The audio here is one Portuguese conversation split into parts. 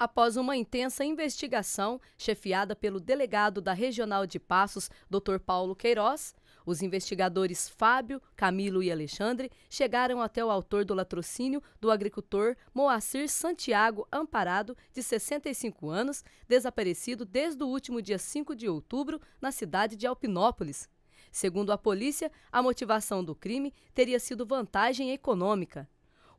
após uma intensa investigação chefiada pelo delegado da Regional de Passos, Dr. Paulo Queiroz, os investigadores Fábio, Camilo e Alexandre chegaram até o autor do latrocínio do agricultor Moacir Santiago Amparado, de 65 anos, desaparecido desde o último dia 5 de outubro na cidade de Alpinópolis. Segundo a polícia, a motivação do crime teria sido vantagem econômica.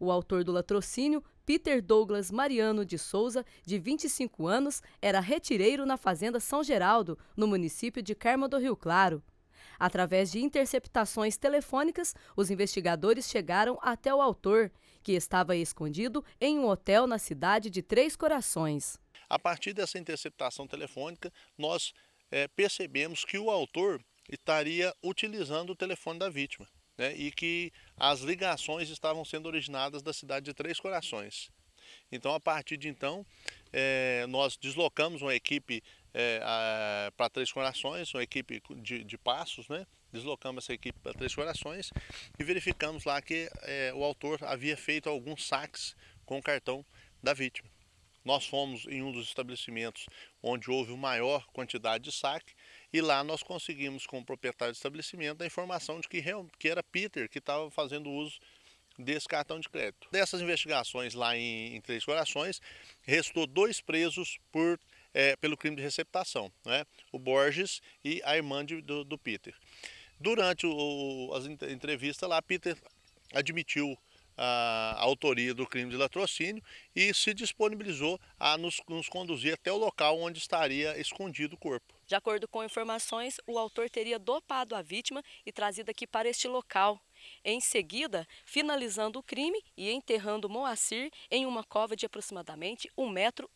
O autor do latrocínio, Peter Douglas Mariano de Souza, de 25 anos, era retireiro na Fazenda São Geraldo, no município de Carmo do Rio Claro. Através de interceptações telefônicas, os investigadores chegaram até o autor, que estava escondido em um hotel na cidade de Três Corações. A partir dessa interceptação telefônica, nós é, percebemos que o autor estaria utilizando o telefone da vítima né, e que as ligações estavam sendo originadas da cidade de Três Corações. Então, a partir de então, é, nós deslocamos uma equipe é, eh, para Três Corações, uma equipe de, de passos, né? Deslocamos essa equipe para Três Corações e verificamos lá que é, o autor havia feito alguns saques com o cartão da vítima. Nós fomos em um dos estabelecimentos onde houve maior quantidade de saque e lá nós conseguimos com o proprietário do estabelecimento a informação de que, que era Peter que estava fazendo uso desse cartão de crédito. Dessas investigações lá em, em Três Corações, restou dois presos por, é, pelo crime de receptação, né? o Borges e a irmã de, do, do, Peter. Durante o, as entrevistas lá, Peter admitiu a, a autoria do crime de latrocínio e se disponibilizou a nos, nos conduzir até o local onde estaria escondido o corpo. De acordo com informações, o autor teria dopado a vítima e trazido aqui para este local. Em seguida, finalizando o crime e enterrando Moacir em uma cova de aproximadamente 1,40 metro.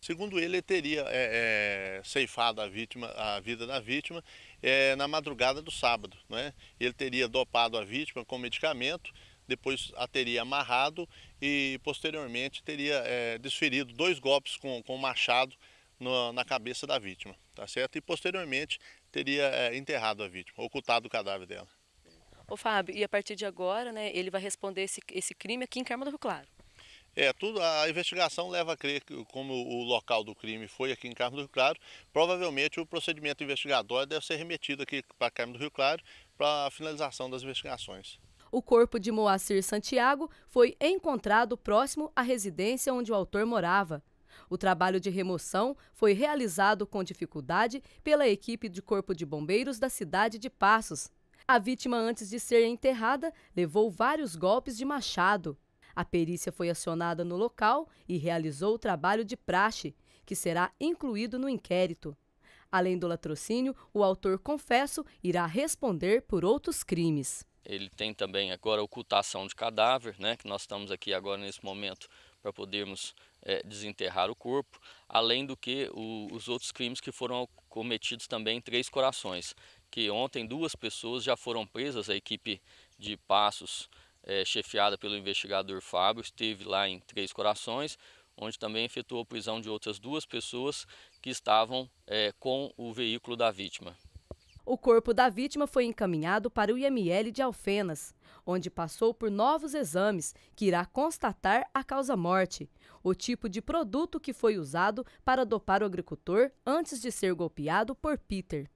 Segundo ele, ele teria é, é, ceifado a, vítima, a vida da vítima é, na madrugada do sábado. Né? Ele teria dopado a vítima com medicamento, depois a teria amarrado e posteriormente teria é, desferido dois golpes com, com machado no, na cabeça da vítima, tá certo? E posteriormente teria é, enterrado a vítima, ocultado o cadáver dela. Ô Fábio, e a partir de agora, né, ele vai responder esse, esse crime aqui em Carmo do Rio Claro? É, tudo, a investigação leva a crer que, como o local do crime foi aqui em Carmo do Rio Claro, provavelmente o procedimento investigatório deve ser remetido aqui para Carmo do Rio Claro para a finalização das investigações. O corpo de Moacir Santiago foi encontrado próximo à residência onde o autor morava. O trabalho de remoção foi realizado com dificuldade pela equipe de Corpo de Bombeiros da cidade de Passos. A vítima, antes de ser enterrada, levou vários golpes de machado. A perícia foi acionada no local e realizou o trabalho de praxe, que será incluído no inquérito. Além do latrocínio, o autor confesso irá responder por outros crimes. Ele tem também agora ocultação de cadáver, né, que nós estamos aqui agora nesse momento para podermos é, desenterrar o corpo, além do que o, os outros crimes que foram cometidos também em Três Corações, que ontem duas pessoas já foram presas, a equipe de Passos, é, chefiada pelo investigador Fábio, esteve lá em Três Corações, onde também efetuou prisão de outras duas pessoas que estavam é, com o veículo da vítima. O corpo da vítima foi encaminhado para o IML de Alfenas, onde passou por novos exames que irá constatar a causa-morte, o tipo de produto que foi usado para dopar o agricultor antes de ser golpeado por Peter.